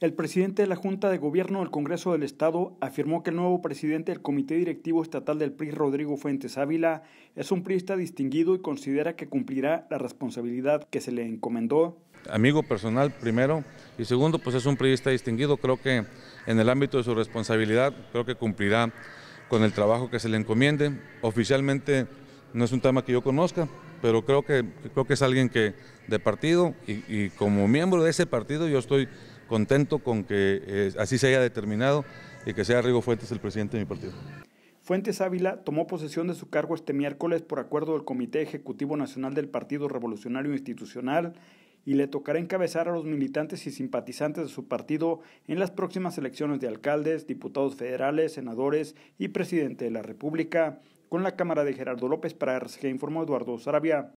El presidente de la Junta de Gobierno del Congreso del Estado afirmó que el nuevo presidente del Comité Directivo Estatal del PRI, Rodrigo Fuentes Ávila, es un priista distinguido y considera que cumplirá la responsabilidad que se le encomendó. Amigo personal, primero, y segundo, pues es un priista distinguido. Creo que en el ámbito de su responsabilidad, creo que cumplirá con el trabajo que se le encomiende. Oficialmente no es un tema que yo conozca, pero creo que, creo que es alguien que de partido y como miembro de ese partido yo estoy contento con que eh, así se haya determinado y que sea Rigo Fuentes el presidente de mi partido. Fuentes Ávila tomó posesión de su cargo este miércoles por acuerdo del Comité Ejecutivo Nacional del Partido Revolucionario Institucional y le tocará encabezar a los militantes y simpatizantes de su partido en las próximas elecciones de alcaldes, diputados federales, senadores y presidente de la República. Con la cámara de Gerardo López para que informó Eduardo Sarabia.